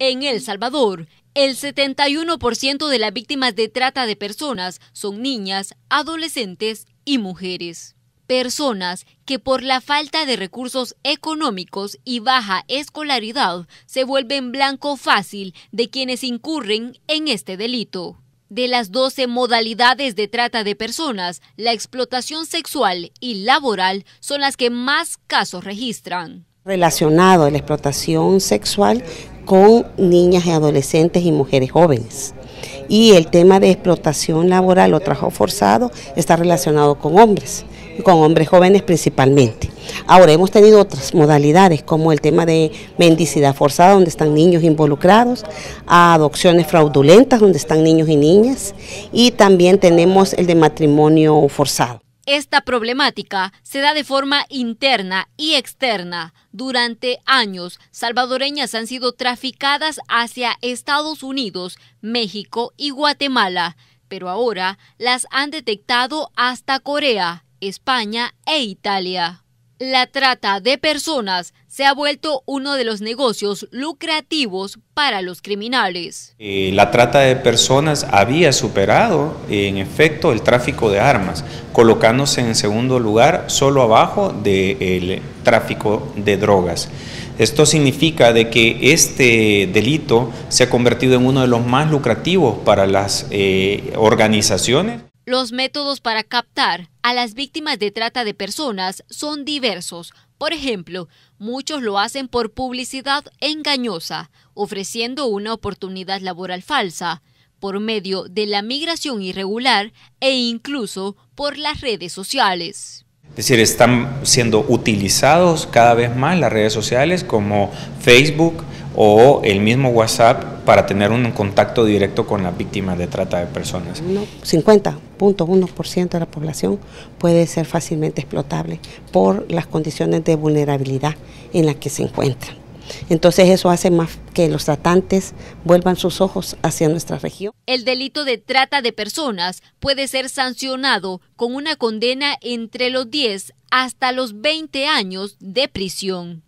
En El Salvador, el 71% de las víctimas de trata de personas son niñas, adolescentes y mujeres. Personas que por la falta de recursos económicos y baja escolaridad se vuelven blanco fácil de quienes incurren en este delito. De las 12 modalidades de trata de personas, la explotación sexual y laboral son las que más casos registran relacionado a la explotación sexual con niñas y adolescentes y mujeres jóvenes. Y el tema de explotación laboral o trabajo forzado está relacionado con hombres, con hombres jóvenes principalmente. Ahora hemos tenido otras modalidades como el tema de mendicidad forzada donde están niños involucrados, adopciones fraudulentas donde están niños y niñas y también tenemos el de matrimonio forzado. Esta problemática se da de forma interna y externa. Durante años, salvadoreñas han sido traficadas hacia Estados Unidos, México y Guatemala, pero ahora las han detectado hasta Corea, España e Italia. La trata de personas se ha vuelto uno de los negocios lucrativos para los criminales. Eh, la trata de personas había superado, en efecto, el tráfico de armas, colocándose en segundo lugar solo abajo del eh, tráfico de drogas. Esto significa de que este delito se ha convertido en uno de los más lucrativos para las eh, organizaciones. Los métodos para captar a las víctimas de trata de personas son diversos. Por ejemplo, muchos lo hacen por publicidad engañosa, ofreciendo una oportunidad laboral falsa, por medio de la migración irregular e incluso por las redes sociales. Es decir, están siendo utilizados cada vez más las redes sociales como Facebook, o el mismo WhatsApp para tener un contacto directo con la víctima de trata de personas. 50.1% de la población puede ser fácilmente explotable por las condiciones de vulnerabilidad en las que se encuentran. Entonces eso hace más que los tratantes vuelvan sus ojos hacia nuestra región. El delito de trata de personas puede ser sancionado con una condena entre los 10 hasta los 20 años de prisión.